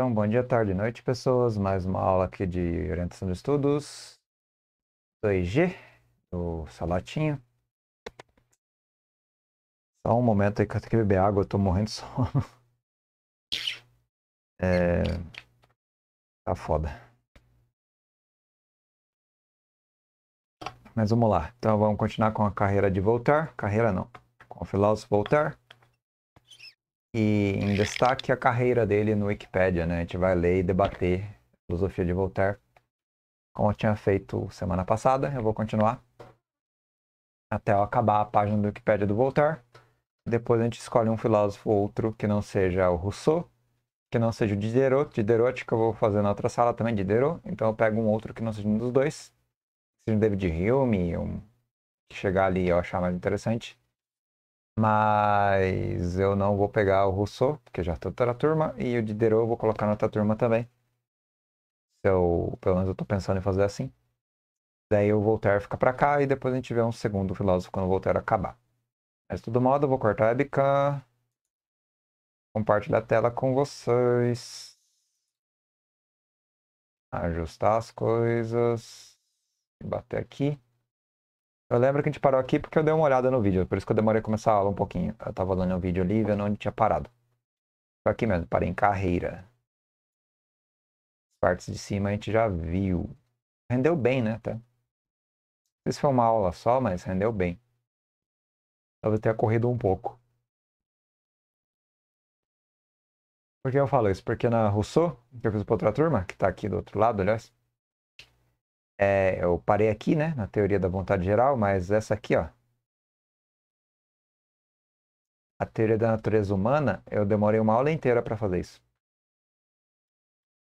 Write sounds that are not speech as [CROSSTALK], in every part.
Então, bom dia, tarde e noite, pessoas. Mais uma aula aqui de orientação de estudos 2G do Salatinho. Só um momento aí que eu tenho que beber água, eu tô morrendo de [LAUGHS] sono. É... Tá foda. Mas vamos lá. Então vamos continuar com a carreira de voltar. Carreira não. Com o Filaus voltar. E em destaque a carreira dele no Wikipedia, né? A gente vai ler e debater a filosofia de Voltaire, como eu tinha feito semana passada. Eu vou continuar até eu acabar a página do Wikipedia do Voltaire. Depois a gente escolhe um filósofo ou outro que não seja o Rousseau, que não seja o Diderot. Diderot que eu vou fazer na outra sala também, Diderot. Então eu pego um outro que não seja um dos dois. Seja o David Hume, um que chegar ali eu achar mais interessante. Mas eu não vou pegar o Rousseau, porque já estou na turma, e o Diderot eu vou colocar na outra turma também. Eu, pelo menos eu estou pensando em fazer assim. Daí o Voltaire fica para cá e depois a gente vê um segundo filósofo quando o Voltaire acabar. Mas de todo modo, eu vou cortar a webcam, compartilhar a tela com vocês, ajustar as coisas, bater aqui. Eu lembro que a gente parou aqui porque eu dei uma olhada no vídeo, por isso que eu demorei a começar a aula um pouquinho. Eu tava olhando o vídeo ali vendo onde tinha parado. Foi aqui mesmo, parei em carreira. As partes de cima a gente já viu. Rendeu bem, né, até. Não sei se foi uma aula só, mas rendeu bem. Talvez tenha corrido um pouco. Por que eu falo isso? Porque na Rousseau, que eu fiz pra outra turma, que está aqui do outro lado, aliás, é, eu parei aqui, né, na teoria da vontade geral, mas essa aqui, ó. A teoria da natureza humana, eu demorei uma aula inteira para fazer isso.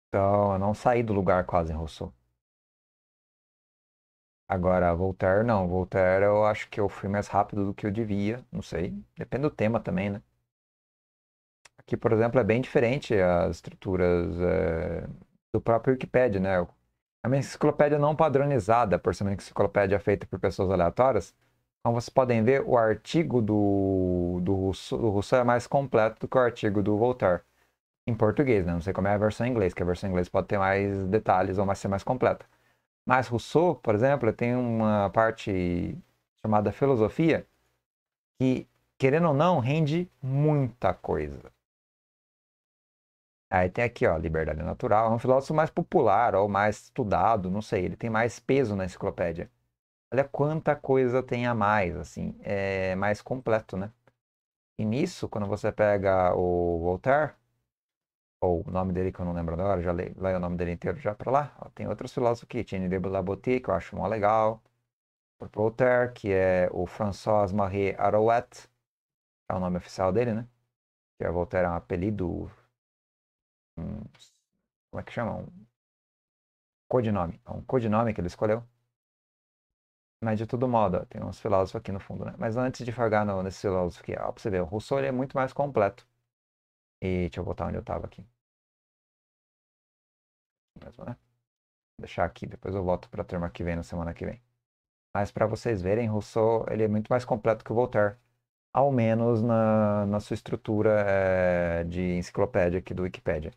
Então, eu não saí do lugar quase Rousseau. Agora, Voltaire não. Voltaire eu acho que eu fui mais rápido do que eu devia. Não sei. Depende do tema também, né? Aqui, por exemplo, é bem diferente as estruturas é, do próprio Wikipedia, né? Eu é uma enciclopédia não padronizada, por ser uma enciclopédia feita por pessoas aleatórias. Como então, vocês podem ver, o artigo do, do, Rousseau, do Rousseau é mais completo do que o artigo do Voltaire. Em português, né? Não sei como é a versão em inglês, que a versão em inglês pode ter mais detalhes ou mais, ser mais completa. Mas Rousseau, por exemplo, tem uma parte chamada filosofia que, querendo ou não, rende muita coisa. Aí tem aqui, ó, Liberdade Natural, é um filósofo mais popular ou mais estudado, não sei, ele tem mais peso na enciclopédia. Olha quanta coisa tem a mais, assim, é mais completo, né? E nisso, quando você pega o Voltaire, ou o nome dele que eu não lembro agora, já leio, leio o nome dele inteiro já para lá. Ó, tem outros filósofos aqui, Tine de Blabotier, que eu acho mó legal. O Voltaire, que é o François-Marie Arouet, é o nome oficial dele, né? Que é Voltaire é um apelido um, como é que chama? Um codinome. É um codinome que ele escolheu. Mas de todo modo, ó, tem uns filósofos aqui no fundo, né? Mas antes de fargar no, nesse filósofo aqui, ó, pra você ver, o Rousseau é muito mais completo. E deixa eu botar onde eu tava aqui. Mesmo, né? Vou deixar aqui, depois eu volto pra turma que vem na semana que vem. Mas para vocês verem, Rousseau ele é muito mais completo que o Voltaire, ao menos na, na sua estrutura é, de enciclopédia aqui do Wikipedia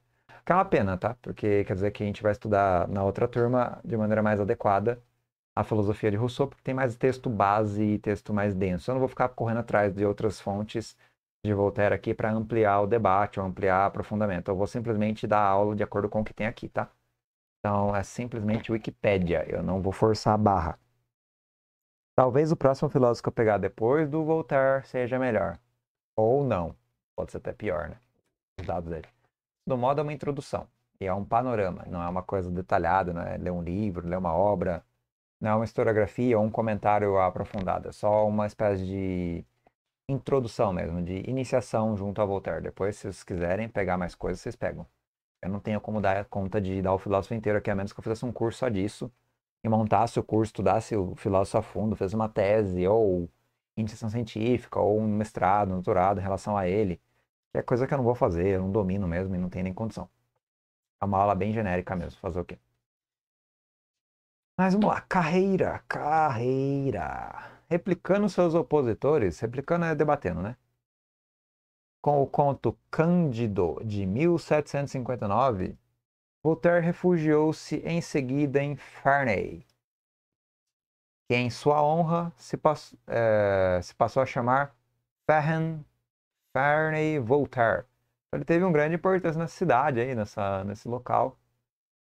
ficar uma pena, tá? Porque quer dizer que a gente vai estudar na outra turma de maneira mais adequada a filosofia de Rousseau, porque tem mais texto base e texto mais denso. Eu não vou ficar correndo atrás de outras fontes de Voltaire aqui para ampliar o debate ou ampliar aprofundamento. Eu vou simplesmente dar aula de acordo com o que tem aqui, tá? Então é simplesmente Wikipédia, eu não vou forçar a barra. Talvez o próximo filósofo que eu pegar depois do Voltaire seja melhor. Ou não. Pode ser até pior, né? Os dados dele do modo é uma introdução e é um panorama, não é uma coisa detalhada, não é ler um livro, ler uma obra, não é uma historiografia ou um comentário aprofundado, é só uma espécie de introdução mesmo, de iniciação junto a Voltaire. Depois, se vocês quiserem pegar mais coisas, vocês pegam. Eu não tenho como dar conta de dar o filósofo inteiro aqui, a menos que eu fizesse um curso só disso, e montasse o curso, estudasse o filósofo a fundo, fez uma tese, ou iniciação científica, ou um mestrado, um doutorado em relação a ele que é coisa que eu não vou fazer, eu não domino mesmo e não tenho nem condição. É uma aula bem genérica mesmo, fazer o quê? Mas vamos lá, carreira, carreira. Replicando seus opositores, replicando é debatendo, né? Com o conto Cândido de 1759, Voltaire refugiou-se em seguida em Farney, que em sua honra se, pass... é... se passou a chamar Ferren Fernand Voltaire. Então, ele teve um grande importância nessa cidade aí, nessa, nesse local.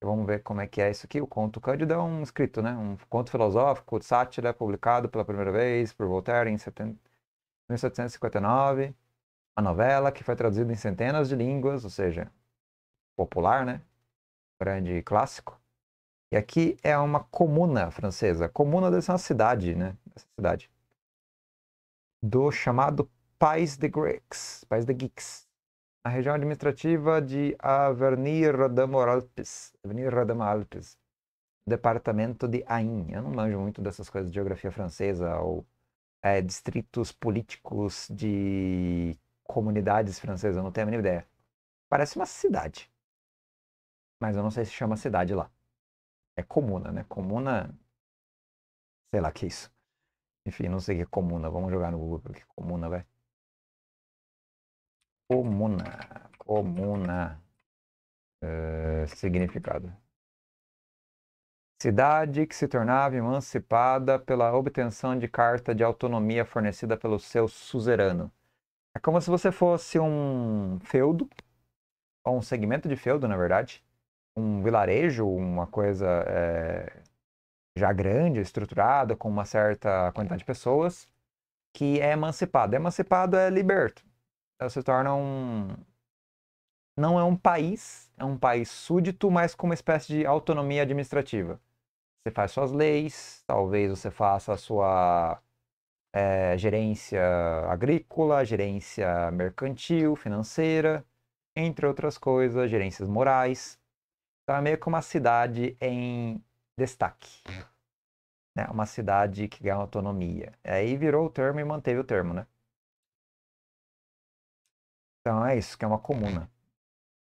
Vamos ver como é que é isso aqui. O Conto Cândido é um escrito, né? Um conto filosófico, sátira, publicado pela primeira vez por Voltaire em 1759. A novela, que foi traduzida em centenas de línguas, ou seja, popular, né? Grande clássico. E aqui é uma comuna francesa. Comuna dessa cidade, né? Essa cidade. Do chamado Pais de Greeks, Pais de Geeks, na região administrativa de Avenir Radama Alpes, Avenir Radama Alpes, departamento de Ain. Eu não manjo muito dessas coisas de geografia francesa ou é, distritos políticos de comunidades francesas, eu não tenho a mínima ideia. Parece uma cidade. Mas eu não sei se chama cidade lá. É comuna, né? Comuna. Sei lá que é isso. Enfim, não sei o que é comuna. Vamos jogar no Google que comuna, velho. Comuna. Comuna. É, significado. Cidade que se tornava emancipada pela obtenção de carta de autonomia fornecida pelo seu suzerano. É como se você fosse um feudo, ou um segmento de feudo, na verdade. Um vilarejo, uma coisa é, já grande, estruturada, com uma certa quantidade de pessoas, que é emancipado. Emancipado é liberto ela se torna um. Não é um país, é um país súdito, mas com uma espécie de autonomia administrativa. Você faz suas leis, talvez você faça a sua é, gerência agrícola, gerência mercantil, financeira, entre outras coisas, gerências morais. Então é meio que uma cidade em destaque. Né? Uma cidade que ganha autonomia. Aí virou o termo e manteve o termo, né? Então é isso, que é uma comuna.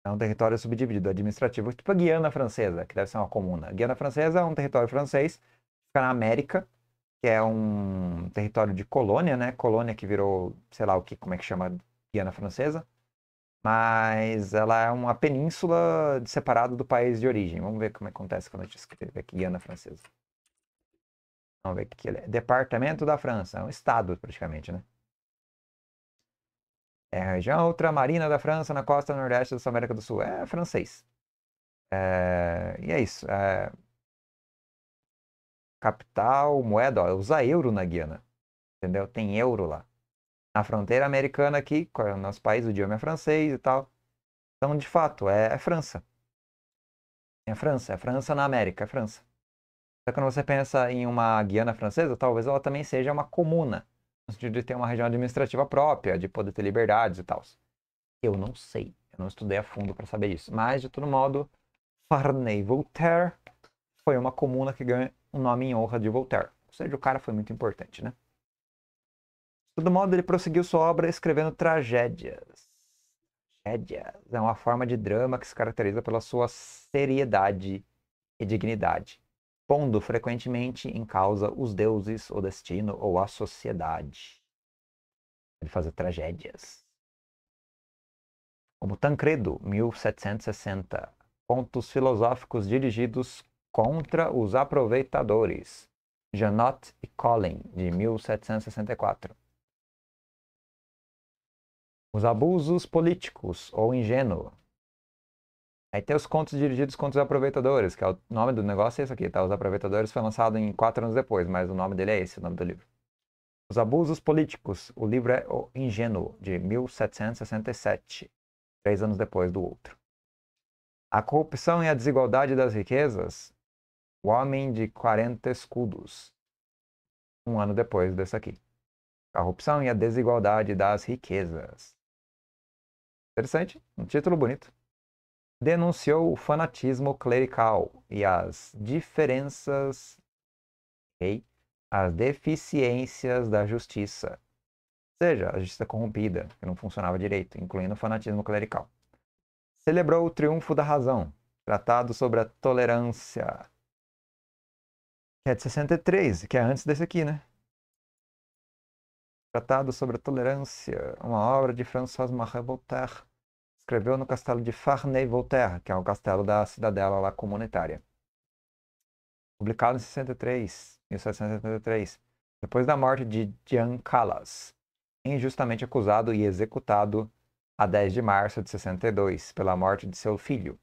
É um território subdividido, administrativo, tipo a Guiana Francesa, que deve ser uma comuna. A Guiana Francesa é um território francês, fica na América, que é um território de colônia, né? Colônia que virou, sei lá o que, como é que chama, Guiana Francesa. Mas ela é uma península separada do país de origem. Vamos ver como acontece quando a gente escreve aqui Guiana Francesa. Vamos ver o que é. Departamento da França, é um estado praticamente, né? É a região ultramarina da França, na costa nordeste da América do Sul. É francês. É, e é isso. É, capital, moeda, ó, usa euro na Guiana. Entendeu? Tem euro lá. Na fronteira americana aqui, o nosso país, o idioma é francês e tal. Então, de fato, é, é França. É França. É França na América, é França. Só que quando você pensa em uma Guiana francesa, talvez ela também seja uma comuna no sentido de ter uma região administrativa própria, de poder ter liberdades e tal. Eu não sei. Eu não estudei a fundo para saber isso. Mas, de todo modo, Farney Voltaire foi uma comuna que ganha o um nome em honra de Voltaire. Ou seja, o cara foi muito importante, né? De todo modo, ele prosseguiu sua obra escrevendo tragédias. Tragédias é uma forma de drama que se caracteriza pela sua seriedade e dignidade pondo frequentemente em causa os deuses, o destino ou a sociedade. Ele fazia tragédias. Como Tancredo, 1760, Pontos Filosóficos Dirigidos contra os Aproveitadores, Janot e Collin, de 1764. Os abusos políticos ou ingênuo, Aí tem os contos dirigidos contra os aproveitadores, que é o nome do negócio é isso aqui, tá? Os aproveitadores foi lançado em quatro anos depois, mas o nome dele é esse, o nome do livro. Os abusos políticos. O livro é O Ingênuo, de 1767, três anos depois do outro. A corrupção e a desigualdade das riquezas. O homem de 40 escudos, um ano depois desse aqui. corrupção e a desigualdade das riquezas. Interessante, um título bonito denunciou o fanatismo clerical e as diferenças, okay? as deficiências da justiça, seja a justiça corrompida, que não funcionava direito, incluindo o fanatismo clerical. Celebrou o triunfo da razão, tratado sobre a tolerância, que é de 63, que é antes desse aqui, né? Tratado sobre a tolerância, uma obra de François Marie Voltaire Escreveu no castelo de Farney-Voltaire, que é o castelo da cidadela lá comunitária. Publicado em 63, 1773, depois da morte de Jean Callas, injustamente acusado e executado a 10 de março de 62 pela morte de seu filho,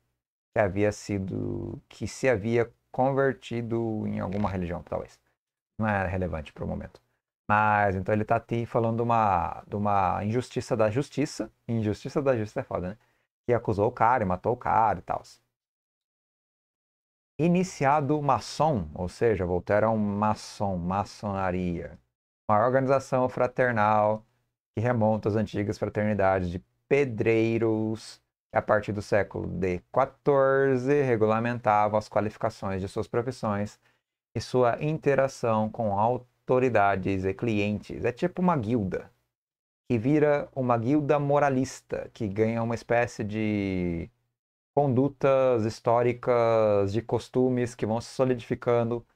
que havia sido que se havia convertido em alguma religião, talvez. Não é relevante para o momento. Mas então ele está aqui falando de uma, de uma injustiça da justiça. Injustiça da justiça é foda, né? Que acusou o cara e matou o cara e tal. Iniciado maçom, ou seja, Voltaire é um maçom, maçonaria. Uma organização fraternal que remonta às antigas fraternidades de pedreiros, que a partir do século de 14 regulamentavam as qualificações de suas profissões e sua interação com alto autoridades e clientes. É tipo uma guilda, que vira uma guilda moralista, que ganha uma espécie de condutas históricas, de costumes que vão se solidificando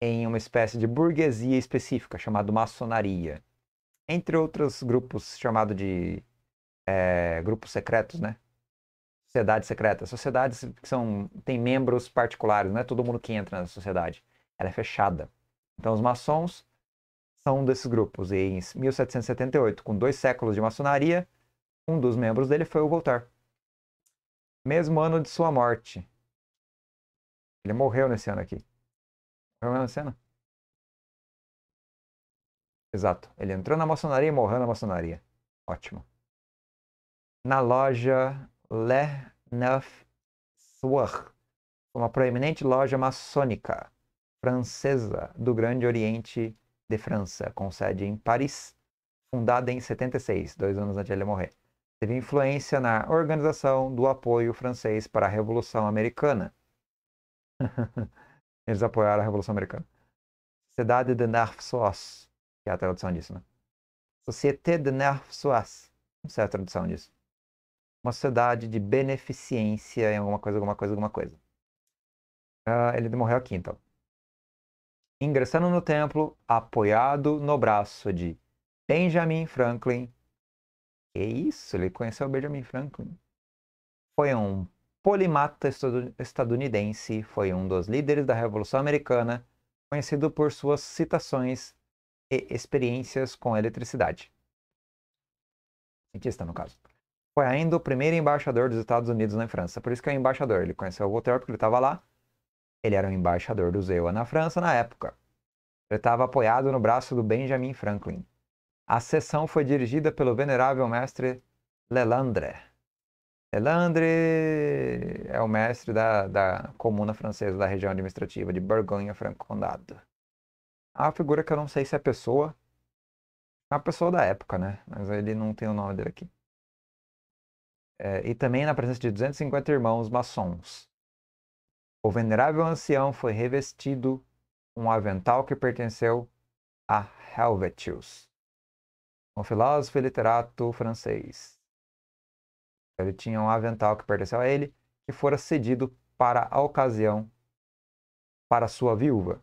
em uma espécie de burguesia específica, chamada maçonaria. Entre outros grupos chamados de é, grupos secretos, né? Sociedades secretas. Sociedades que são, têm membros particulares, não é todo mundo que entra na sociedade. Ela é fechada. Então os maçons formação desses grupos. E em 1778, com dois séculos de maçonaria, um dos membros dele foi o Voltaire. Mesmo ano de sua morte. Ele morreu nesse ano aqui. Morreu nesse ano? Exato. Ele entrou na maçonaria e morreu na maçonaria. Ótimo. Na loja Le Neuf Soir, uma proeminente loja maçônica francesa do Grande Oriente de França, com sede em Paris, fundada em 76, dois anos antes de ele morrer. Teve influência na organização do apoio francês para a Revolução Americana. [LAUGHS] Eles apoiaram a Revolução Americana. Sociedade de Nerfsoas, que é a tradução disso, né? Société de Nerfsoas, não sei a tradução disso. Uma sociedade de beneficência em alguma coisa, alguma coisa, alguma coisa. Uh, ele morreu aqui, então ingressando no templo, apoiado no braço de Benjamin Franklin. Que isso, ele conheceu Benjamin Franklin. Foi um polimata estadunidense, foi um dos líderes da Revolução Americana, conhecido por suas citações e experiências com eletricidade. Cientista, no caso. Foi ainda o primeiro embaixador dos Estados Unidos na França. Por isso que é embaixador. Ele conheceu o Voltaire porque ele estava lá ele era o embaixador do Zewa na França na época. Ele estava apoiado no braço do Benjamin Franklin. A sessão foi dirigida pelo venerável mestre Lelandre. Lelandre é o mestre da, da comuna francesa da região administrativa de Borgonha-Franco-Condado. A figura que eu não sei se é pessoa. É uma pessoa da época, né? Mas ele não tem o nome dele aqui. É, e também na presença de 250 irmãos maçons. O venerável ancião foi revestido um avental que pertenceu a Helvetius, um filósofo e literato francês. Ele tinha um avental que pertenceu a ele, que fora cedido para a ocasião para sua viúva.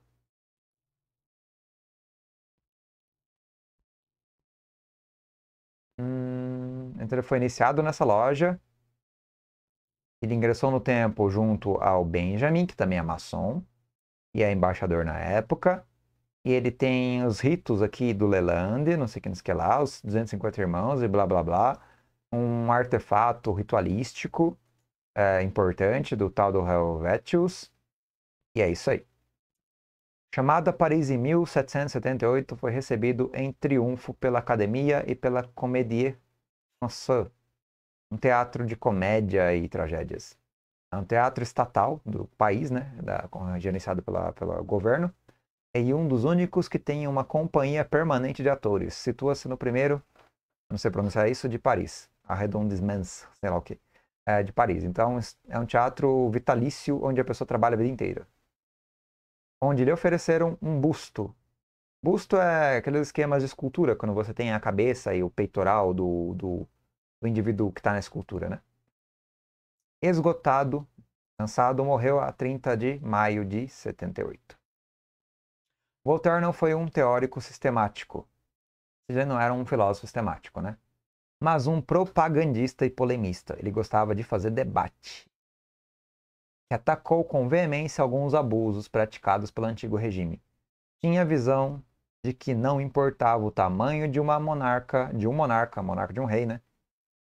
Hum, então ele foi iniciado nessa loja ele ingressou no templo junto ao Benjamin, que também é maçom e é embaixador na época. E ele tem os ritos aqui do Leland, não sei que, é que lá, os 250 irmãos e blá blá blá. Um artefato ritualístico é, importante do tal do Helvetius. E é isso aí. Chamado a Paris em 1778, foi recebido em triunfo pela Academia e pela Comédie Française um teatro de comédia e tragédias. É um teatro estatal do país, né? Da, gerenciado pela, pelo governo. E um dos únicos que tem uma companhia permanente de atores. Situa-se no primeiro, não sei pronunciar isso, de Paris. Arredondissements, sei lá o quê. É, de Paris. Então, é um teatro vitalício onde a pessoa trabalha a vida inteira. Onde lhe ofereceram um busto Busto é aqueles esquemas de escultura, quando você tem a cabeça e o peitoral do, do do indivíduo que está na escultura, né? Esgotado, cansado, morreu a 30 de maio de 78. Voltaire não foi um teórico sistemático. Ele não era um filósofo sistemático, né? Mas um propagandista e polemista. Ele gostava de fazer debate. atacou com veemência alguns abusos praticados pelo antigo regime. Tinha a visão de que não importava o tamanho de uma monarca, de um monarca, monarca de um rei, né?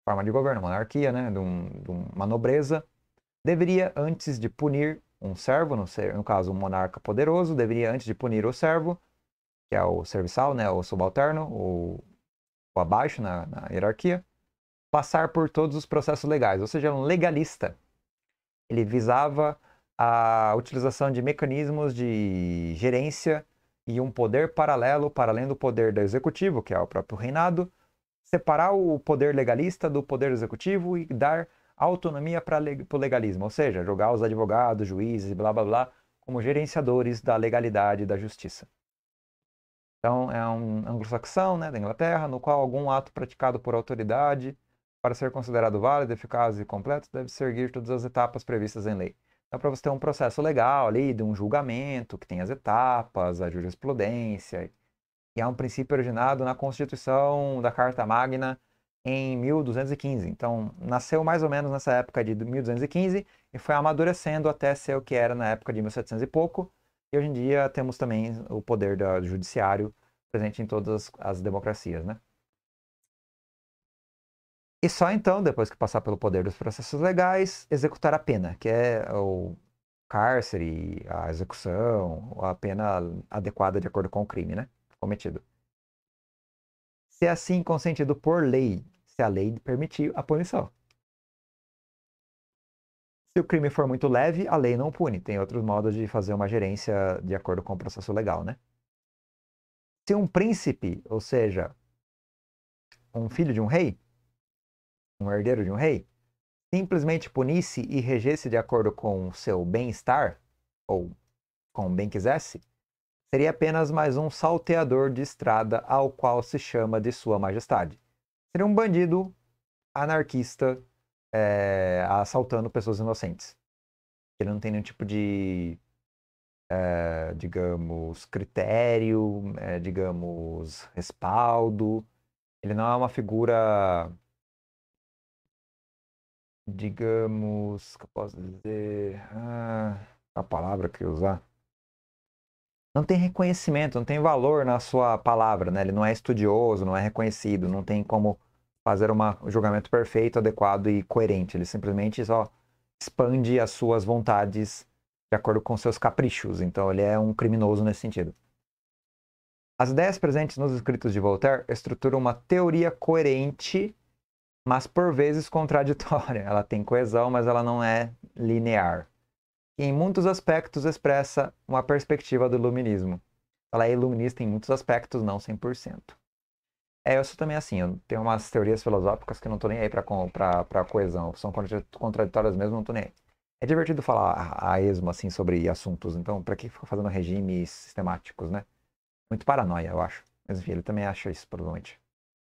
forma de governo, monarquia, né, de, um, de uma nobreza, deveria, antes de punir um servo, no, no, caso um monarca poderoso, deveria, antes de punir o servo, que é o serviçal, né, o subalterno, o, o abaixo na, na hierarquia, passar por todos os processos legais, ou seja, um legalista. Ele visava a utilização de mecanismos de gerência e um poder paralelo para além do poder do executivo, que é o próprio reinado, separar o poder legalista do poder executivo e dar autonomia para o legalismo, ou seja, jogar os advogados, juízes, blá blá blá, como gerenciadores da legalidade e da justiça. Então, é um anglo-saxão né, da Inglaterra, no qual algum ato praticado por autoridade, para ser considerado válido, eficaz e completo, deve seguir todas as etapas previstas em lei. Então, para você ter um processo legal ali, de um julgamento, que tem as etapas, a jurisprudência que é um princípio originado na Constituição da Carta Magna em 1215. Então, nasceu mais ou menos nessa época de 1215 e foi amadurecendo até ser o que era na época de 1700 e pouco. E hoje em dia temos também o poder do judiciário presente em todas as democracias, né? E só então, depois que passar pelo poder dos processos legais, executar a pena, que é o cárcere, a execução, a pena adequada de acordo com o crime, né? cometido. Se é assim consentido por lei, se a lei permitir a punição. Se o crime for muito leve, a lei não pune. Tem outros modos de fazer uma gerência de acordo com o processo legal, né? Se um príncipe, ou seja, um filho de um rei, um herdeiro de um rei, simplesmente punisse e regesse de acordo com o seu bem-estar, ou com o bem quisesse, seria apenas mais um salteador de estrada ao qual se chama de Sua Majestade. Seria um bandido anarquista é, assaltando pessoas inocentes. Ele não tem nenhum tipo de, é, digamos, critério, é, digamos, respaldo. Ele não é uma figura, digamos, que eu posso dizer, ah, a palavra que eu usar não tem reconhecimento, não tem valor na sua palavra, né? Ele não é estudioso, não é reconhecido, não tem como fazer uma, um julgamento perfeito, adequado e coerente. Ele simplesmente só expande as suas vontades de acordo com seus caprichos. Então ele é um criminoso nesse sentido. As ideias presentes nos escritos de Voltaire estruturam uma teoria coerente, mas por vezes [LAUGHS] contraditória. Ela tem coesão, mas ela não é linear em muitos aspectos expressa uma perspectiva do iluminismo. Ela é iluminista em muitos aspectos, não 100%. É, eu sou também assim, eu tenho umas teorias filosóficas que eu não tô nem aí pra, pra, pra coesão, são contraditórias mesmo, não tô nem aí. É divertido falar a, esmo, assim, sobre assuntos, então pra que ficar fazendo regimes sistemáticos, né? Muito paranoia, eu acho. Mas enfim, ele também acha isso, provavelmente.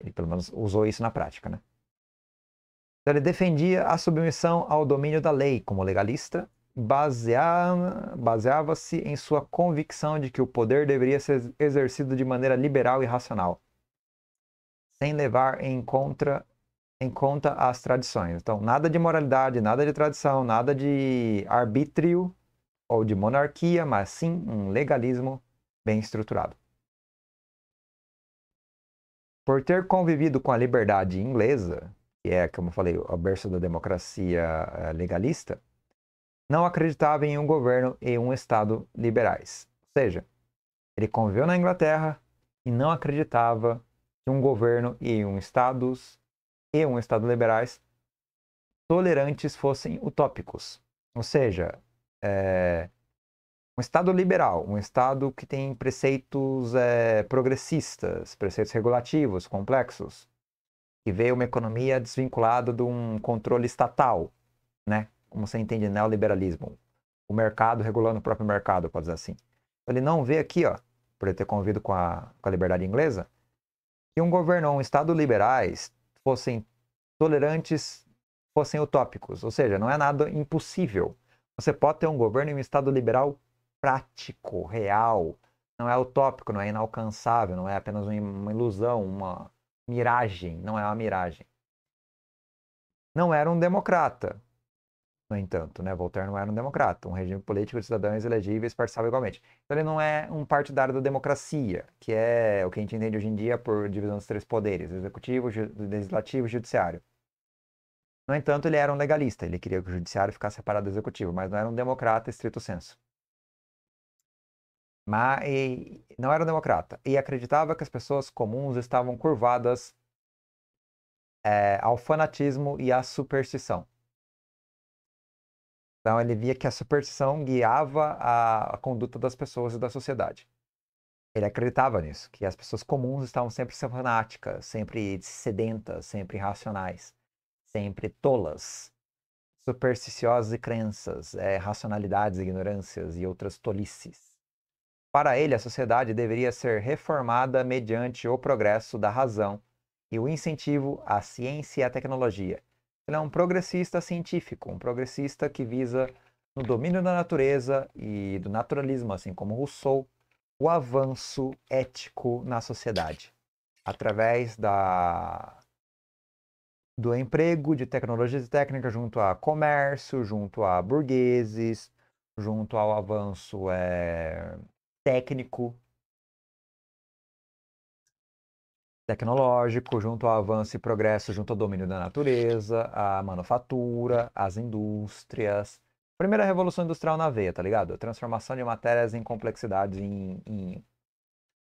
Ele pelo menos usou isso na prática, né? Então, ele defendia a submissão ao domínio da lei como legalista baseava-se em sua convicção de que o poder deveria ser exercido de maneira liberal e racional, sem levar em conta, em conta as tradições. Então, nada de moralidade, nada de tradição, nada de arbítrio ou de monarquia, mas sim um legalismo bem estruturado. Por ter convivido com a liberdade inglesa, que é, como eu falei, o berço da democracia eh, legalista, não acreditava em um governo e um Estado liberais. Ou seja, ele conviveu na Inglaterra e não acreditava que um governo e um Estados e um Estado liberais tolerantes fossem utópicos. Ou seja, é, um Estado liberal, um Estado que tem preceitos é, progressistas, preceitos regulativos, complexos, que vê uma economia desvinculada de um controle estatal, né? como você entende neoliberalismo, o mercado regulando o próprio mercado, pode dizer assim. Ele não vê aqui, ó, por ele ter convido com a, com a liberdade inglesa, que um governo, um Estado liberais fossem tolerantes, fossem utópicos. Ou seja, não é nada impossível. Você pode ter um governo e um Estado liberal prático, real. Não é utópico, não é inalcançável, não é apenas uma ilusão, uma miragem. Não é uma miragem. Não era um democrata. No entanto, né, Voltaire não era um democrata. Um regime político de cidadãos elegíveis participava igualmente. Então ele não é um partidário da democracia, que é o que a gente entende hoje em dia por divisão dos três poderes, executivo, legislativo e judiciário. No entanto, ele era um legalista. Ele queria que o judiciário ficasse separado do executivo, mas não era um democrata estrito senso. Mas e, não era um democrata. E acreditava que as pessoas comuns estavam curvadas é, ao fanatismo e à superstição. Então ele via que a superstição guiava a, a conduta das pessoas e da sociedade. Ele acreditava nisso, que as pessoas comuns estavam sempre fanáticas, sempre sedentas, sempre irracionais, sempre tolas, supersticiosas e crenças, é, racionalidades, ignorâncias e outras tolices. Para ele, a sociedade deveria ser reformada mediante o progresso da razão e o incentivo à ciência e à tecnologia, ele é um progressista científico, um progressista que visa, no domínio da natureza e do naturalismo, assim como Rousseau, o avanço ético na sociedade, através da do emprego de tecnologias e técnicas junto a comércio, junto a burgueses, junto ao avanço é, técnico tecnológico, junto ao avanço e progresso, junto ao domínio da natureza, a manufatura, as indústrias. Primeira revolução industrial na veia, tá ligado? Transformação de matérias em complexidades, em, em,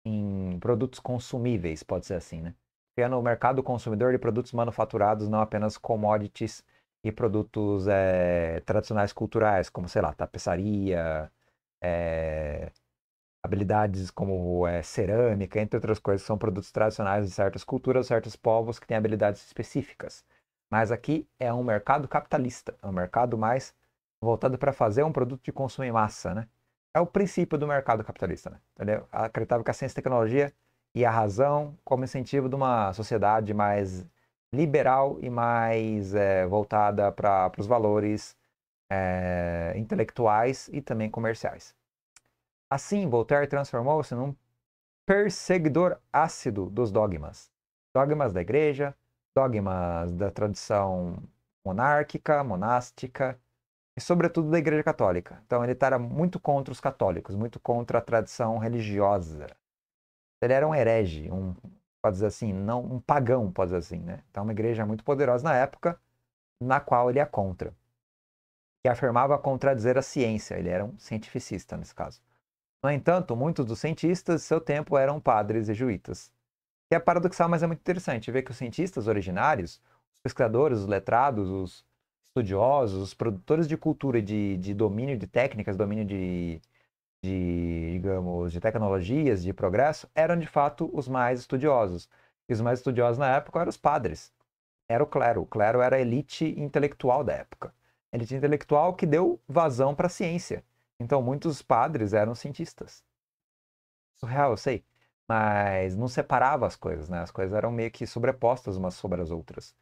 em produtos consumíveis, pode ser assim, né? Criando o mercado consumidor de produtos manufaturados, não apenas commodities e produtos é, tradicionais culturais, como, sei lá, tapeçaria, é, habilidades como é, cerâmica, entre outras coisas, são produtos tradicionais de certas culturas, certos povos que têm habilidades específicas. Mas aqui é um mercado capitalista, é um mercado mais voltado para fazer um produto de consumo em massa, né? É o princípio do mercado capitalista, né? Entendeu? Acreditava que a ciência e a tecnologia e a razão como incentivo de uma sociedade mais liberal e mais é, voltada para os valores é, intelectuais e também comerciais. Assim, Voltaire transformou-se num perseguidor ácido dos dogmas. Dogmas da igreja, dogmas da tradição monárquica, monástica e, sobretudo, da igreja católica. Então, ele era muito contra os católicos, muito contra a tradição religiosa. Ele era um herege, um, pode dizer assim, não um pagão, pode dizer assim, né? Então, uma igreja muito poderosa na época, na qual ele é contra. E afirmava contradizer a ciência, ele era um cientificista nesse caso. No entanto, muitos dos cientistas de seu tempo eram padres jesuítas. Que é paradoxal, mas é muito interessante ver que os cientistas originários, os pesquisadores, os letrados, os estudiosos, os produtores de cultura e de, de domínio de técnicas, domínio de, de, digamos, de tecnologias, de progresso, eram de fato os mais estudiosos. E os mais estudiosos na época eram os padres. Era o clero. O clero era a elite intelectual da época. elite intelectual que deu vazão para a ciência. Então, muitos padres eram cientistas. Surreal, eu sei. Mas não separava as coisas, né? As coisas eram meio que sobrepostas umas sobre as outras.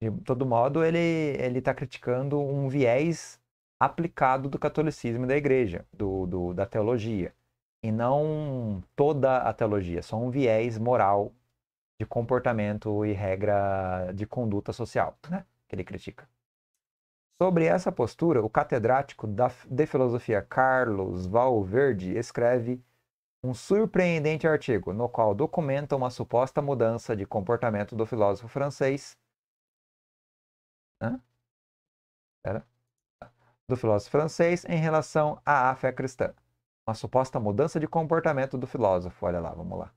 De todo modo, ele ele está criticando um viés aplicado do catolicismo e da igreja, do, do, da teologia. E não toda a teologia, só um viés moral de comportamento e regra de conduta social, né? Que ele critica. Sobre essa postura, o catedrático da, de filosofia Carlos Valverde escreve um surpreendente artigo, no qual documenta uma suposta mudança de comportamento do filósofo francês. Hã? Era? Do filósofo francês em relação à fé cristã. Uma suposta mudança de comportamento do filósofo, olha lá, vamos lá.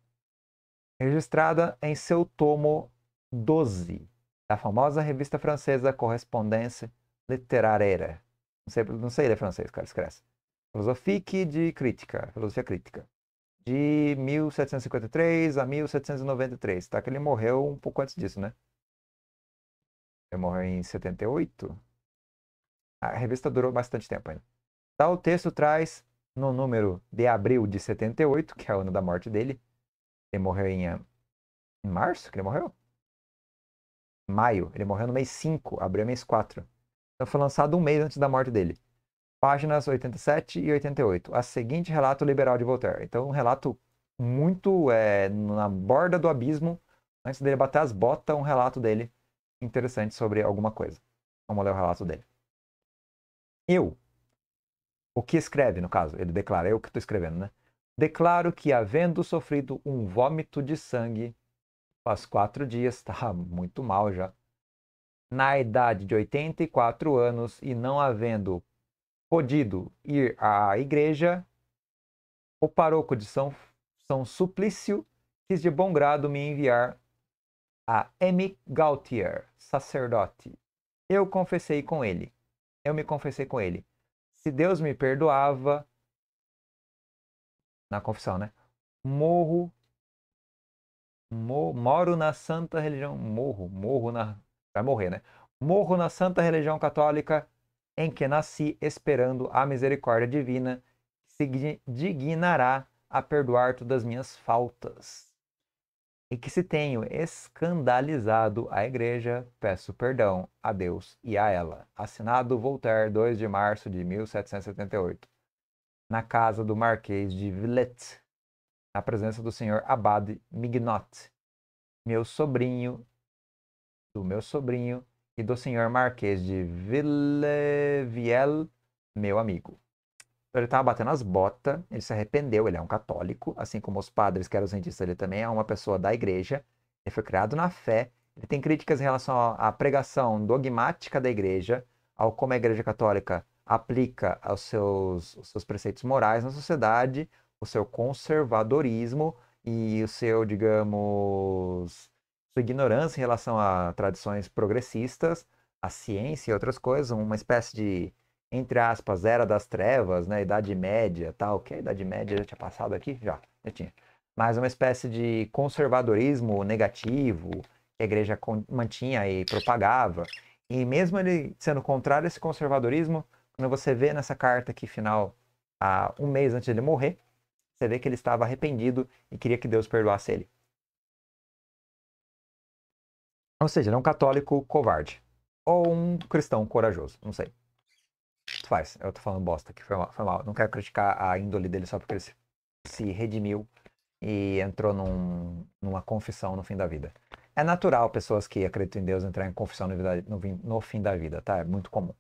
Registrada em seu tomo 12, da famosa revista francesa Correspondence. Literária, Não sei, não sei ler francês, cara, esquece. Filosofique de crítica, filosofia crítica. De 1753 a 1793, tá? Que ele morreu um pouco antes disso, né? Ele morreu em 78. A revista durou bastante tempo ainda. Tal tá, texto traz, no número de abril de 78, que é o ano da morte dele, ele morreu em, ah, em março que ele morreu? Maio. Ele morreu no mês 5, abril é mês 4 foi lançado um mês antes da morte dele. Páginas 87 e 88. A seguinte relato liberal de Voltaire. Então, um relato muito é, na borda do abismo, antes dele bater as botas, um relato dele interessante sobre alguma coisa. Vamos ler o relato dele. Eu, o que escreve, no caso, ele declara, eu que estou escrevendo, né? Declaro que, havendo sofrido um vômito de sangue, faz quatro dias, está [LAUGHS] muito mal já, na idade de 84 anos e não havendo podido ir à igreja, o pároco de São, São Suplício quis de bom grado me enviar a M. Gautier, sacerdote. Eu confessei com ele. Eu me confessei com ele. Se Deus me perdoava, na confissão, né? Morro, mo, moro na santa religião, morro, morro na vai morrer, né? Morro na santa religião católica em que nasci, esperando a misericórdia divina que se dignará a perdoar todas as minhas faltas. E que se tenho escandalizado a igreja, peço perdão a Deus e a ela. Assinado Voltaire, 2 de março de 1778, na casa do Marquês de Villette, na presença do senhor Abade Mignot, meu sobrinho do meu sobrinho e do senhor Marquês de Villeviel, meu amigo. ele estava batendo as botas, ele se arrependeu, ele é um católico, assim como os padres que eram cientistas, ele também é uma pessoa da igreja, ele foi criado na fé, ele tem críticas em relação à pregação dogmática da igreja, ao como a igreja católica aplica seus, os seus preceitos morais na sociedade, o seu conservadorismo e o seu, digamos, sua ignorância em relação a tradições progressistas, a ciência e outras coisas, uma espécie de, entre aspas, era das trevas, né, Idade Média, tal, que a Idade Média já tinha passado aqui? Já, já tinha. Mas uma espécie de conservadorismo negativo que a igreja mantinha e propagava. E mesmo ele sendo contrário a esse conservadorismo, quando você vê nessa carta aqui final, um mês antes de ele morrer, você vê que ele estava arrependido e queria que Deus perdoasse ele. Ou seja, ele é um católico covarde. Ou um cristão corajoso, não sei. Faz, eu tô falando bosta aqui, foi mal, foi mal. Não quero criticar a índole dele só porque ele se, se redimiu e entrou num, numa confissão no fim da vida. É natural pessoas que acreditam em Deus entrar em confissão no, no, no fim da vida, tá? É muito comum.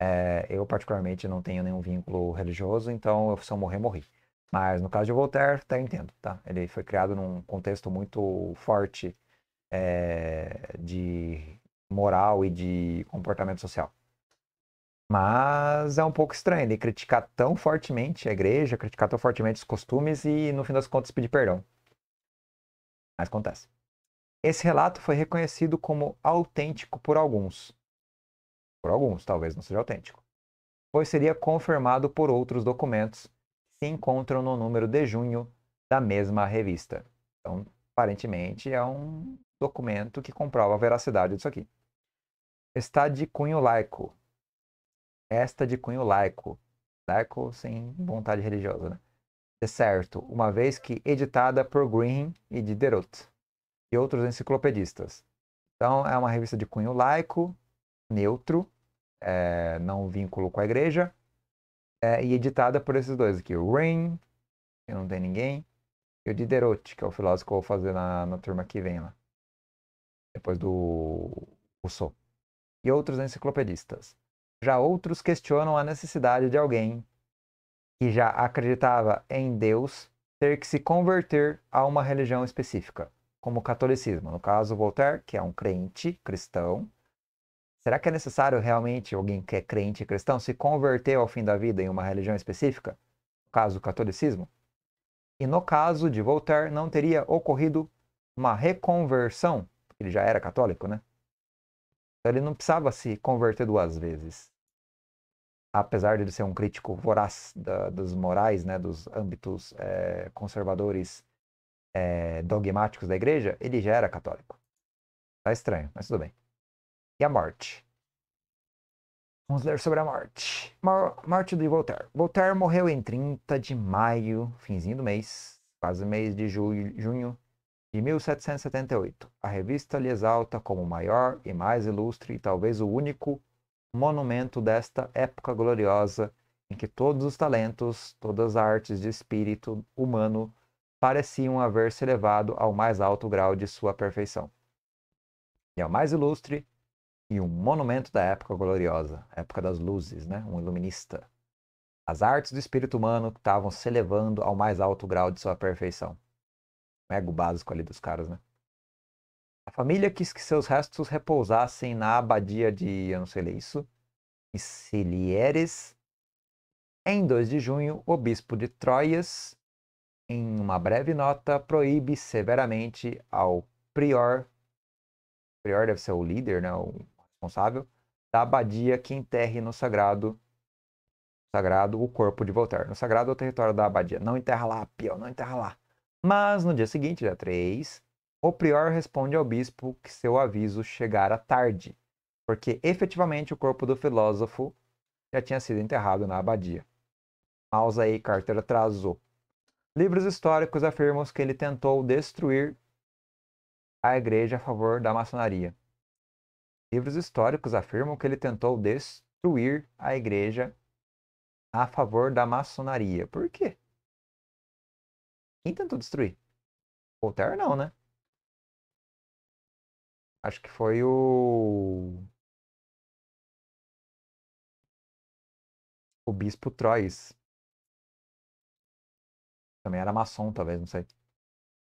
É, eu, particularmente, não tenho nenhum vínculo religioso, então se eu morrer, morri. Mas no caso de Voltaire, até entendo, tá? Ele foi criado num contexto muito forte é, de moral e de comportamento social. Mas é um pouco estranho ele criticar tão fortemente a igreja, criticar tão fortemente os costumes e, no fim das contas, pedir perdão. Mas acontece. Esse relato foi reconhecido como autêntico por alguns. Por alguns, talvez não seja autêntico. Pois seria confirmado por outros documentos que se encontram no número de junho da mesma revista. Então, aparentemente, é um documento que comprova a veracidade disso aqui. Está de cunho laico. Esta de cunho laico. Laico sem vontade religiosa, né? De é certo, uma vez que editada por Green e Diderot e outros enciclopedistas. Então, é uma revista de cunho laico, neutro, é, não vínculo com a igreja, é, e editada por esses dois aqui, o Green, que não tem ninguém, e o Diderot, que é o filósofo que eu vou fazer na, na turma que vem lá depois do Rousseau, e outros enciclopedistas. Já outros questionam a necessidade de alguém que já acreditava em Deus ter que se converter a uma religião específica, como o catolicismo. No caso, Voltaire, que é um crente cristão, Será que é necessário realmente alguém que é crente cristão se converter ao fim da vida em uma religião específica? No caso, o catolicismo? E no caso de Voltaire, não teria ocorrido uma reconversão ele já era católico, né? Então ele não precisava se converter duas vezes. Apesar de ele ser um crítico voraz da, dos morais, né, dos âmbitos é, conservadores é, dogmáticos da igreja, ele já era católico. Tá estranho, mas tudo bem. E a morte? Vamos ler sobre a morte. morte de Voltaire. Voltaire morreu em 30 de maio, finzinho do mês, quase mês de junho de 1778, a revista lhe exalta como o maior e mais ilustre e talvez o único monumento desta época gloriosa em que todos os talentos, todas as artes de espírito humano pareciam haver se elevado ao mais alto grau de sua perfeição. E é o mais ilustre e um monumento da época gloriosa, época das luzes, né? um iluminista. As artes do espírito humano estavam se elevando ao mais alto grau de sua perfeição ego básico ali dos caras, né? A família quis que seus restos repousassem na abadia de, eu não sei ler isso, Silieres. Em 2 de junho, o bispo de Troias, em uma breve nota, proíbe severamente ao prior, o prior deve ser o líder, né, o responsável, da abadia que enterre no sagrado sagrado o corpo de Voltaire. No sagrado é o território da abadia. Não enterra lá, pior, não enterra lá. Mas no dia seguinte, dia 3, o prior responde ao bispo que seu aviso chegara tarde, porque efetivamente o corpo do filósofo já tinha sido enterrado na abadia. Mas aí Carter atrasou. Livros históricos afirmam que ele tentou destruir a igreja a favor da maçonaria. Livros históricos afirmam que ele tentou destruir a igreja a favor da maçonaria. Por quê? Quem tentou destruir? Voltaire não, né? Acho que foi o. O bispo Trois. Também era maçom, talvez, não sei.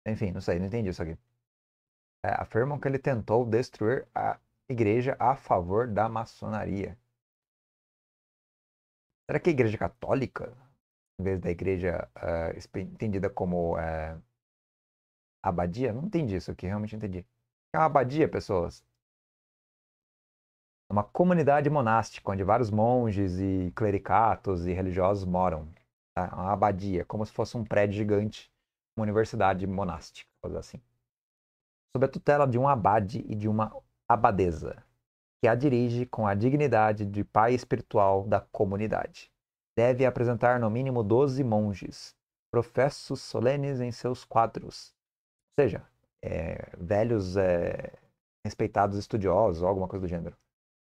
Enfim, não sei, não entendi isso aqui. É, afirmam que ele tentou destruir a igreja a favor da maçonaria. Será que é a igreja católica? em vez da igreja uh, entendida como uh, abadia. Não entendi isso aqui, realmente entendi. É uma abadia, pessoas. É uma comunidade monástica, onde vários monges e clericatos e religiosos moram. Tá? É uma abadia, como se fosse um prédio gigante, uma universidade monástica, coisa assim. Sob a tutela de um abade e de uma abadesa, que a dirige com a dignidade de pai espiritual da comunidade deve apresentar no mínimo 12 monges, professos solenes em seus quadros. Ou seja, é, velhos é, respeitados estudiosos, alguma coisa do gênero.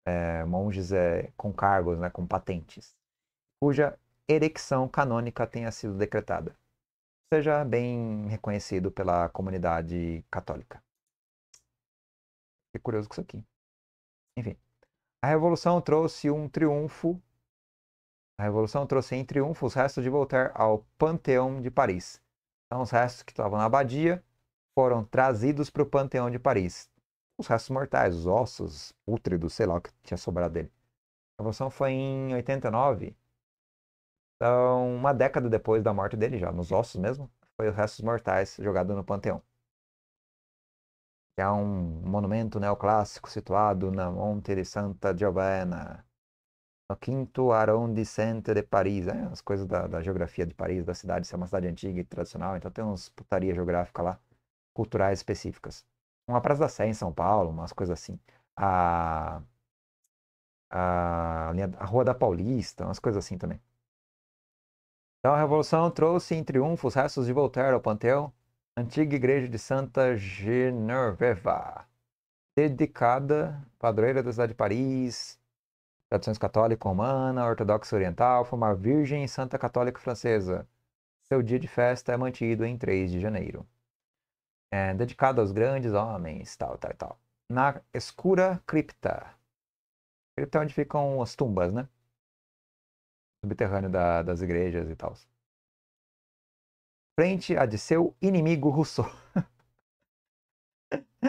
É, monges é, com cargos, né, com patentes, cuja ereção canônica tenha sido decretada. Seja bem reconhecido pela comunidade católica. Fiquei curioso com isso aqui. Enfim. A Revolução trouxe um triunfo a Revolução trouxe em triunfo os restos de Voltaire ao Panteão de Paris. Então, os restos que estavam na abadia foram trazidos para o Panteão de Paris. Os restos mortais, os ossos, útridos, sei lá o que tinha sobrado dele. A Revolução foi em 89. Então, uma década depois da morte dele, já nos ossos mesmo, foi os restos mortais jogados no Panteão. é um monumento neoclássico situado na Monte de Santa Giovanna, no Quinto Aron Center de Paris, né? as coisas da, da, geografia de Paris, da cidade, se é uma cidade antiga e tradicional, então tem uns putaria geográfica lá, culturais específicas. Uma Praça da Sé em São Paulo, umas coisas assim. A, a, a Rua da Paulista, umas coisas assim também. Então a Revolução trouxe em triunfo os restos de Voltaire ao Panteão, antiga igreja de Santa Genoveva, dedicada padroeira da cidade de Paris, tradições católica romana, ortodoxa oriental, uma virgem e santa católica francesa. Seu dia de festa é mantido em 3 de janeiro. É dedicado aos grandes homens, tal, tal, tal. Na escura cripta. Cripta é onde ficam as tumbas, né? Subterrâneo da, das igrejas e tal. Frente a de seu inimigo Rousseau. [LAUGHS]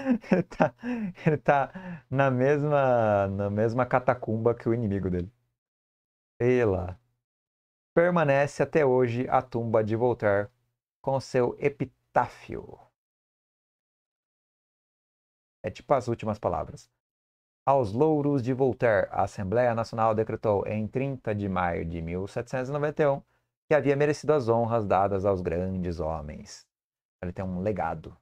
[LAUGHS] ele, tá, ele tá na mesma, na mesma catacumba que o inimigo dele. E lá. Permanece até hoje a tumba de Voltaire com seu epitáfio. É tipo as últimas palavras. Aos louros de Voltaire, a Assembleia Nacional decretou em 30 de maio de 1791 que havia merecido as honras dadas aos grandes homens. Ele tem um legado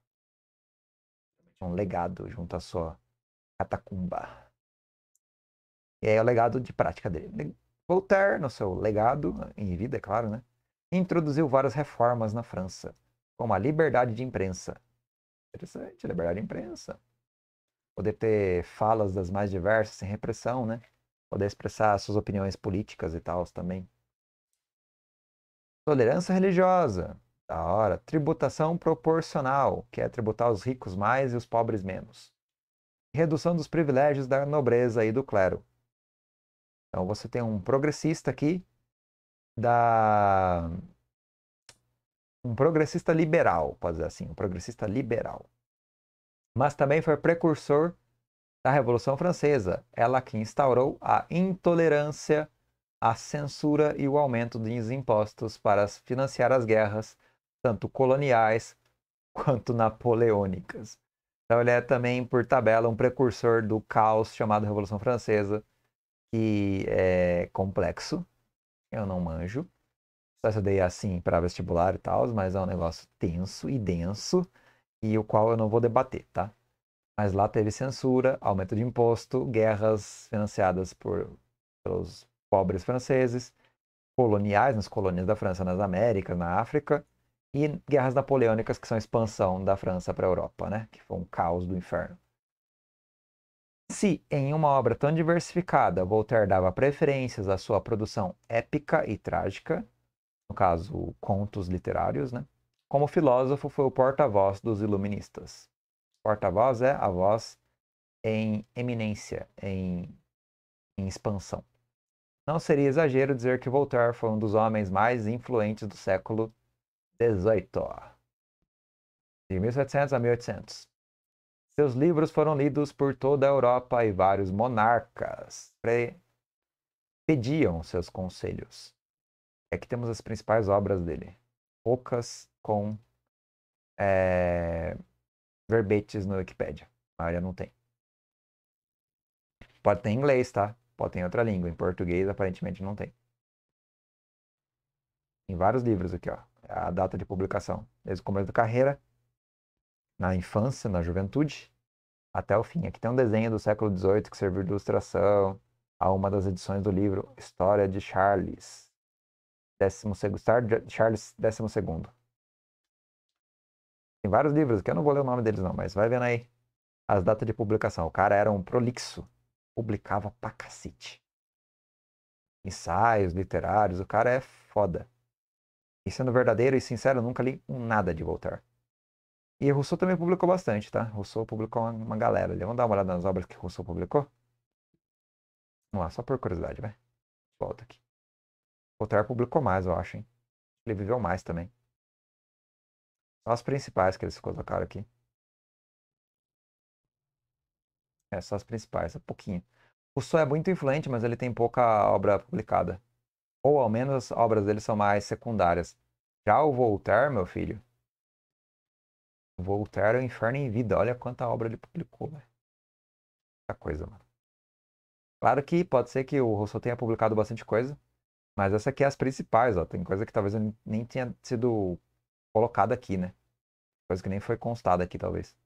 um legado junto à sua catacumba. E aí é o legado de prática dele. Voltaire, no seu legado, em vida, é claro, né? Introduziu várias reformas na França, como a liberdade de imprensa. Interessante, liberdade de imprensa. Poder ter falas das mais diversas, sem repressão, né? Poder expressar suas opiniões políticas e tal também. Tolerância religiosa. Da hora. Tributação proporcional, que é tributar os ricos mais e os pobres menos. Redução dos privilégios da nobreza e do clero. Então você tem um progressista aqui da um progressista liberal, pode dizer assim, um progressista liberal. Mas também foi precursor da Revolução Francesa, ela que instaurou a intolerância, a censura e o aumento dos impostos para financiar as guerras tanto coloniais [LAUGHS] quanto napoleônicas. Então ele é também, por tabela, um precursor do caos chamado Revolução Francesa, que é complexo, eu não manjo. Só estudei assim para vestibular e tal, mas é um negócio tenso e denso, e o qual eu não vou debater, tá? Mas lá teve censura, aumento de imposto, guerras financiadas por, pelos pobres franceses, coloniais nas colônias da França, nas Américas, na África, e guerras napoleônicas, que são a expansão da França para a Europa, né? que foi um caos do inferno. Se em uma obra tão diversificada Voltaire dava preferências à sua produção épica e trágica, no caso, contos literários, né? como filósofo foi o porta-voz dos iluministas. Porta-voz é a voz em eminência, em, em expansão. Não seria exagero dizer que Voltaire foi um dos homens mais influentes do século 18. De 1700 a 1800. Seus livros foram lidos por toda a Europa e vários monarcas pediam seus conselhos. Aqui é temos as principais obras dele. Poucas com é, verbetes no Wikipedia. A maioria não tem. Pode ter em inglês, tá? Pode ter em outra língua. Em português, aparentemente, não tem. Tem vários livros aqui, ó a data de publicação, desde o começo da carreira, na infância, na juventude, até o fim. Aqui tem um desenho do século XVIII que serviu de ilustração a uma das edições do livro História de Charles, 12, Charles II. Tem vários livros que eu não vou ler o nome deles não, mas vai vendo aí as datas de publicação. O cara era um prolixo, publicava pra cacete. Ensaios literários, o cara é foda. E sendo verdadeiro e sincero, eu nunca li nada de Voltaire. E Rousseau também publicou bastante, tá? Rousseau publicou uma, uma galera ali. Vamos dar uma olhada nas obras que Rousseau publicou? Vamos lá, só por curiosidade, vai. Volta aqui. Voltaire publicou mais, eu acho, hein? Ele viveu mais também. Só as principais que eles colocaram aqui. É, só as principais, é pouquinho. Rousseau é muito influente, mas ele tem pouca obra publicada. Ou ao menos as obras dele são mais secundárias. Já o Voltaire, meu filho. Voltaire é o Inferno em Vida. Olha quanta obra ele publicou, velho. Muita coisa, mano. Claro que pode ser que o Rousseau tenha publicado bastante coisa, mas essa aqui é as principais, ó. Tem coisa que talvez eu nem tenha sido colocada aqui, né? Coisa que nem foi constada aqui, talvez.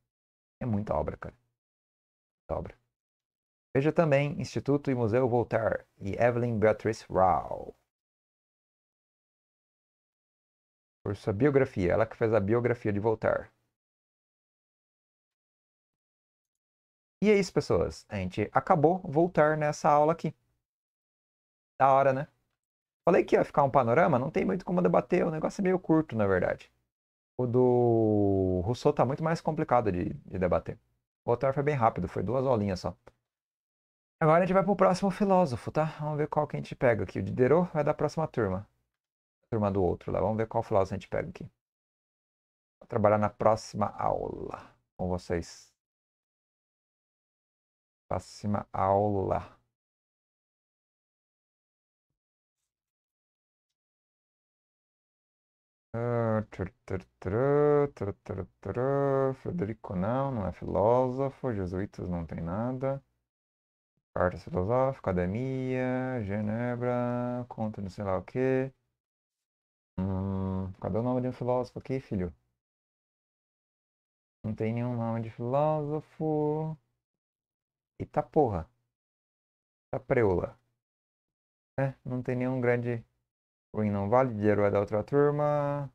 É muita obra, cara. Muita obra. Veja também Instituto e Museu Voltaire e Evelyn Beatrice Rao. por sua Biografia, ela que fez a biografia de Voltaire. E é isso, pessoas. A gente acabou voltar nessa aula aqui. Da hora, né? Falei que ia ficar um panorama, não tem muito como debater, o negócio é meio curto, na verdade. O do Rousseau tá muito mais complicado de, de debater. O Voltaire foi bem rápido, foi duas aulinhas só. Agora a gente vai pro próximo filósofo, tá? Vamos ver qual que a gente pega aqui. O Diderot vai da próxima turma turma do outro lá. Vamos ver qual filósofo a gente pega aqui. Vou trabalhar na próxima aula com vocês. Próxima aula. Uh, tru, tru, tru, Frederico não, não é filósofo. Jesuítas não tem nada. Cartas filosóficas, academia, Genebra, conta não sei lá o que. Hum, cadê o nome de um filósofo aqui, filho? Não tem nenhum nome de filósofo. Eita porra. Eita preula. É, não tem nenhum grande. Ruim não vale, de herói da outra turma.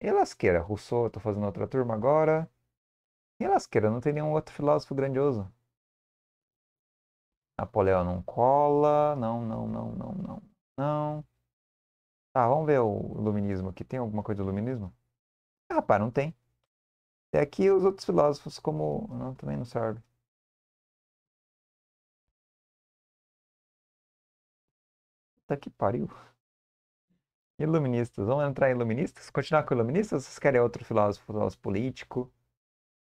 E lasqueira, Rousseau, tô fazendo outra turma agora. E lasqueira, não tem nenhum outro filósofo grandioso. Napoleão não cola, não, não, não, não, não, não. Tá, vamos ver o iluminismo aqui. Tem alguma coisa do iluminismo? Ah, rapaz, não tem. Até aqui os outros filósofos, como. Não, também não serve. Puta que pariu. Iluministas. Vamos entrar em iluministas? Continuar com iluministas? Vocês querem outro filósofo, filósofo político?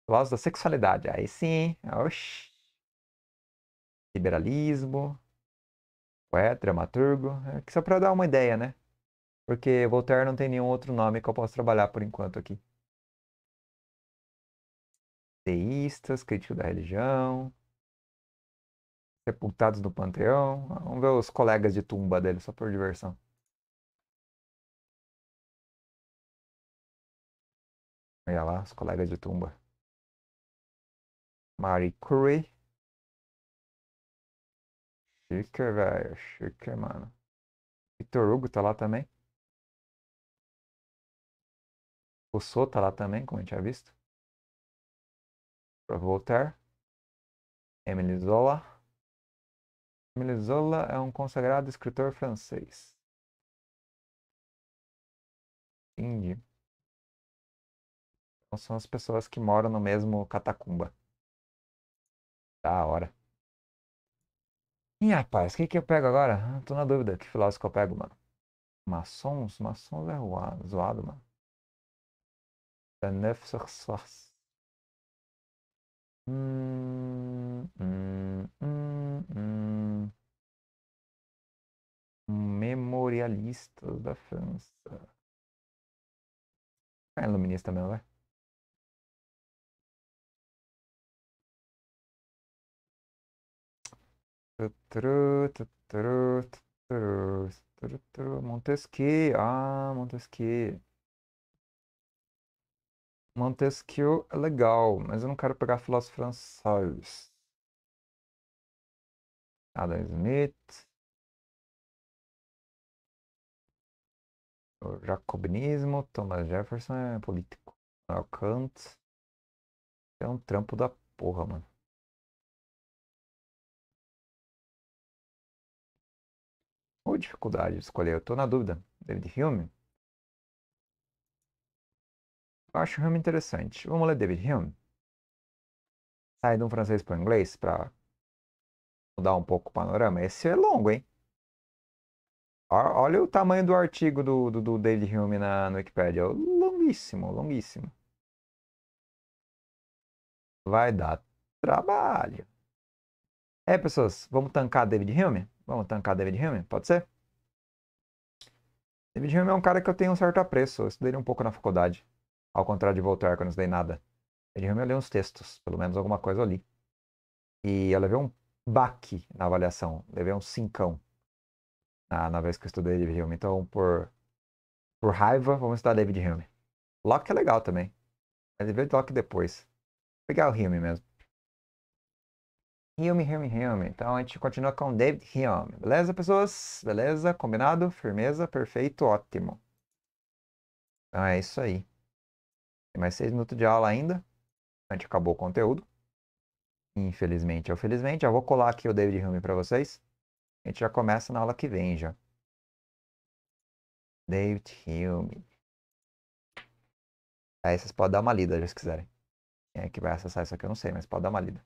Filósofo da sexualidade. Aí sim. Oxi. Liberalismo. Poeta, dramaturgo. Aqui é só pra dar uma ideia, né? Porque Voltaire não tem nenhum outro nome que eu possa trabalhar por enquanto aqui. Teístas, crítico da religião, sepultados no panteão. Vamos ver os colegas de tumba dele, só por diversão. Olha lá, os colegas de tumba. Marie Curie. Chique, velho. Chique, mano. Vitor Hugo tá lá também. o está lá também, como a gente já visto. Para voltar. Emile Zola. Emile Zola é um consagrado escritor francês. Entendi. Então são as pessoas que moram no mesmo catacumba. Da hora. Ih, rapaz, o que, que eu pego agora? Ah, tô na dúvida. Que filósofo eu pego, mano? Maçons? Maçons é zoado, mano. النفس خصاص Memorialistas da França. Ah, é iluminista mesmo, né? Montesquieu, ah, Montesquieu. Montesquieu é legal, mas eu não quero pegar filósofo francês. Adam Smith. O jacobinismo, Thomas Jefferson é político. o Kant. É um trampo da porra, mano. Ou dificuldade de escolher? Eu tô na dúvida. David Hume? Eu acho Hume interessante. Vamos ler David Hume? Sai de um francês para o inglês para mudar um pouco o panorama. Esse é longo, hein? Olha o tamanho do artigo do, do, do David Hume na, no Wikipedia. Longuíssimo, longuíssimo. Vai dar trabalho. É, pessoas, vamos tancar David Hume? Vamos tancar David Hume? Pode ser? David Hume é um cara que eu tenho um certo apreço. Eu estudei um pouco na faculdade. Ao contrário de Voltaire, que eu não estudei nada. Ele realmente leu uns textos, pelo menos alguma coisa ali. E eu levei um baque na avaliação, levei um cincão na, na vez que eu estudei David Hume. Então, por, por raiva, vamos estudar David Hume. Locke é legal também. Mas ver Locke depois. Vou pegar o Hume mesmo. Hume, Hume, Hume. Então a gente continua com David Hume. Beleza, pessoas? Beleza? Combinado? Firmeza? Perfeito? Ótimo. Então é isso aí. Tem mais seis minutos de aula ainda. A gente acabou o conteúdo. Infelizmente é ou felizmente. Eu vou colar aqui o David Hume para vocês. A gente já começa na aula que vem já. David Hume. Aí vocês podem dar uma lida, se quiserem. Quem é que vai acessar isso aqui eu não sei, mas pode dar uma lida.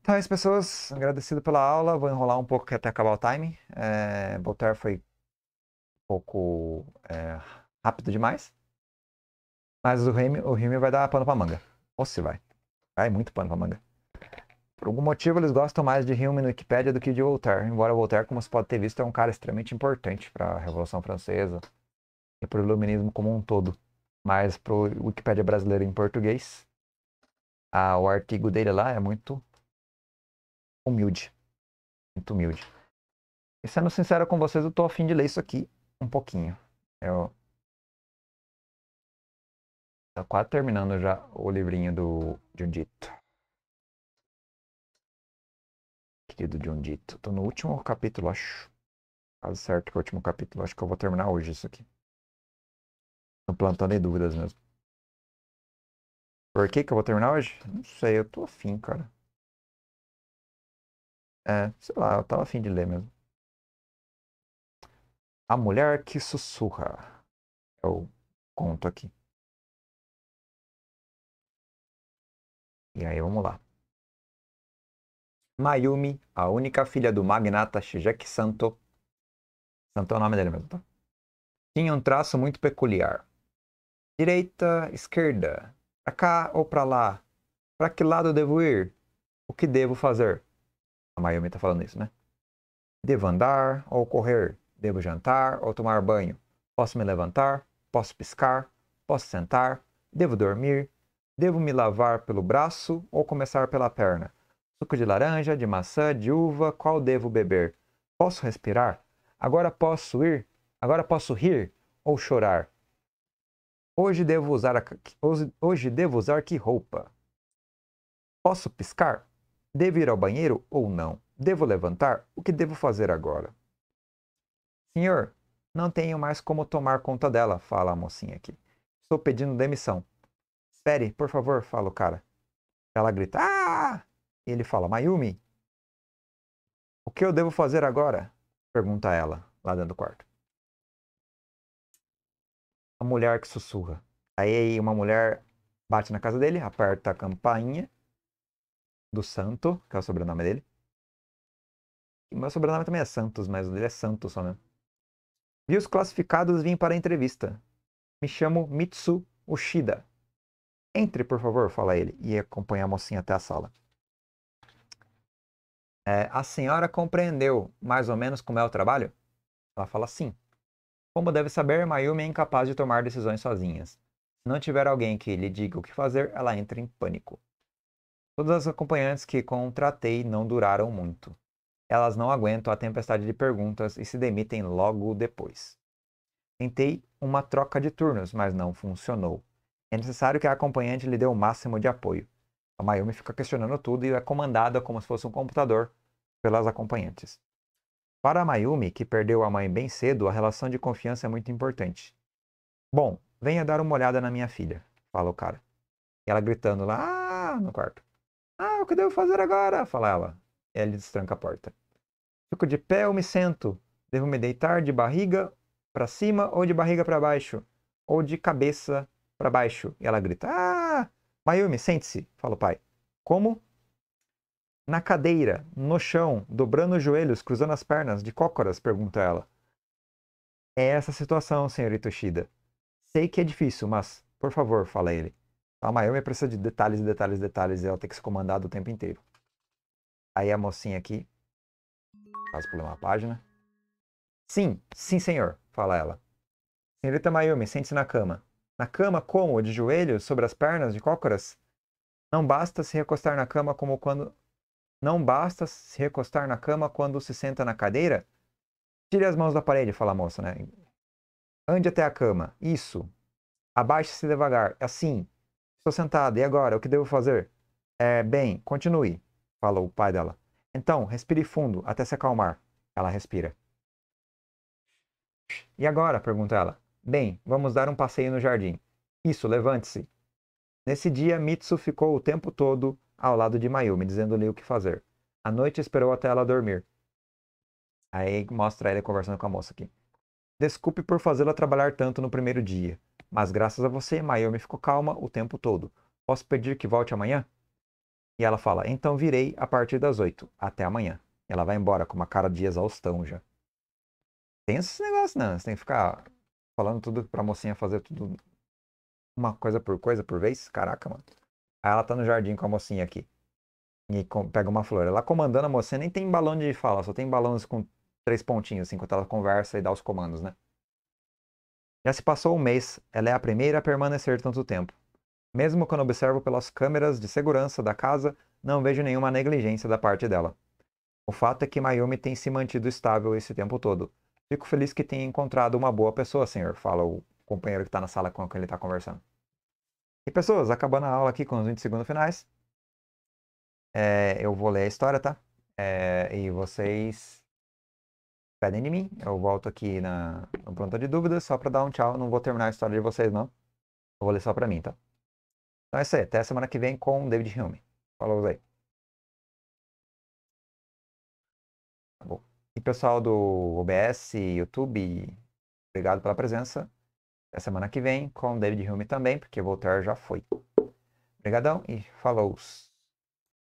Então é isso, pessoas. Agradecido pela aula. Vou enrolar um pouco até acabar o time. É, Voltaire foi um pouco... É rápido demais. Mas o Remy, o Remy vai dar pano pra manga. Ou se vai. Vai muito pano pra manga. Por algum motivo, eles gostam mais de Hume no Wikipedia do que de Voltaire. Embora Voltaire, como se pode ter visto, é um cara extremamente importante para a Revolução Francesa e para o Iluminismo como um todo. Mas para o Wikipedia brasileiro em português, a, o artigo dele lá é muito humilde. Muito humilde. E sendo sincero com vocês, eu tô afim de ler isso aqui um pouquinho. Eu Tá quase terminando já o livrinho do Jundito. Querido Jundito. Tô no último capítulo, acho. quase certo que é o último capítulo. Acho que eu vou terminar hoje isso aqui. Não plantando dúvidas mesmo. Por que que eu vou terminar hoje? Não sei, eu tô afim, cara. É, sei lá, eu tava afim de ler mesmo. A Mulher que Sussurra. É o conto aqui. E aí, vamos lá. Mayumi, a única filha do magnata Shigeki Santo. Santo é o nome dele mesmo, tá? Tinha um traço muito peculiar. Direita, esquerda, pra cá ou pra lá? Pra que lado devo ir? O que devo fazer? A Mayumi tá falando isso, né? Devo andar ou correr? Devo jantar ou tomar banho? Posso me levantar? Posso piscar? Posso sentar? Devo dormir? Devo me lavar pelo braço ou começar pela perna? Suco de laranja, de maçã, de uva, qual devo beber? Posso respirar? Agora posso ir? Agora posso rir ou chorar? Hoje devo usar, a... hoje, hoje devo usar que roupa? Posso piscar? Devo ir ao banheiro ou não? Devo levantar? O que devo fazer agora? Senhor, não tenho mais como tomar conta dela, fala a mocinha aqui. Estou pedindo demissão. Espere, por favor, fala o cara. Ela grita, ah! E ele fala, Mayumi, o que eu devo fazer agora? Pergunta ela, lá dentro do quarto. A mulher que sussurra. Aí uma mulher bate na casa dele, aperta a campainha do santo, que é o sobrenome dele. E meu sobrenome também é Santos, mas o dele é Santos só mesmo. Vi os classificados e vim para a entrevista. Me chamo Mitsu Ushida. Entre, por favor, fala ele, e acompanha a mocinha até a sala. É, a senhora compreendeu mais ou menos como é o trabalho? Ela fala sim. Como deve saber, Mayumi é incapaz de tomar decisões sozinhas. Se não tiver alguém que lhe diga o que fazer, ela entra em pânico. Todas as acompanhantes que contratei não duraram muito. Elas não aguentam a tempestade de perguntas e se demitem logo depois. Tentei uma troca de turnos, mas não funcionou é necessário que a acompanhante lhe dê o máximo de apoio. A Mayumi fica questionando tudo e é comandada como se fosse um computador pelas acompanhantes. Para a Mayumi, que perdeu a mãe bem cedo, a relação de confiança é muito importante. Bom, venha dar uma olhada na minha filha, fala o cara. E ela gritando lá ah", no quarto. Ah, o que devo fazer agora? fala ela. E ele destranca a porta. Fico de pé ou me sento? Devo me deitar de barriga para cima ou de barriga para baixo? Ou de cabeça para baixo. E ela grita: Ah, Mayumi, sente-se, fala o pai. Como? Na cadeira, no chão, dobrando os joelhos, cruzando as pernas, de cócoras, pergunta ela. É essa a situação, senhorita Oshida. Sei que é difícil, mas, por favor, fala ele. A Mayumi precisa de detalhes, detalhes, detalhes, e ela tem que se comandar o tempo inteiro. Aí a mocinha aqui faz problema uma página. Sim, sim, senhor, fala ela. Senhorita Mayumi, sente-se na cama. Na cama, como? De joelhos? Sobre as pernas? De cócoras? Não basta se recostar na cama como quando. Não basta se recostar na cama quando se senta na cadeira? Tire as mãos da parede, fala a moça, né? Ande até a cama. Isso. Abaixe-se devagar. É assim. Estou sentada. E agora? O que devo fazer? É, bem, continue, fala o pai dela. Então, respire fundo até se acalmar. Ela respira. E agora? pergunta ela. Bem, vamos dar um passeio no jardim. Isso, levante-se. Nesse dia, Mitsu ficou o tempo todo ao lado de Mayumi, dizendo-lhe o que fazer. A noite, esperou até ela dormir. Aí mostra ele conversando com a moça aqui. Desculpe por fazê-la trabalhar tanto no primeiro dia, mas graças a você, Mayumi ficou calma o tempo todo. Posso pedir que volte amanhã? E ela fala: Então virei a partir das oito. Até amanhã. Ela vai embora com uma cara de exaustão já. Tem esse negócio, não. Você tem que ficar falando tudo pra mocinha fazer tudo uma coisa por coisa por vez. Caraca, mano. Aí ela tá no jardim com a mocinha aqui. E pega uma flor. Ela comandando a mocinha, nem tem balão de fala, só tem balões com três pontinhos, assim, enquanto ela conversa e dá os comandos, né? Já se passou um mês, ela é a primeira a permanecer tanto tempo. Mesmo quando observo pelas câmeras de segurança da casa, não vejo nenhuma negligência da parte dela. O fato é que Mayumi tem se mantido estável esse tempo todo, Fico feliz que tenha encontrado uma boa pessoa, senhor, fala o companheiro que está na sala com quem ele está conversando. E pessoas, acabando a aula aqui com os 20 segundos finais, é, eu vou ler a história, tá? É, e vocês pedem de mim. Eu volto aqui na, no Pronta de Dúvidas só para dar um tchau. Não vou terminar a história de vocês, não. Eu vou ler só para mim, tá? Então é isso aí. Até semana que vem com o David Hume. Falou aí. E pessoal do OBS, YouTube, obrigado pela presença. Até semana que vem com o David Hume também, porque Voltaire já foi. Obrigadão e falou!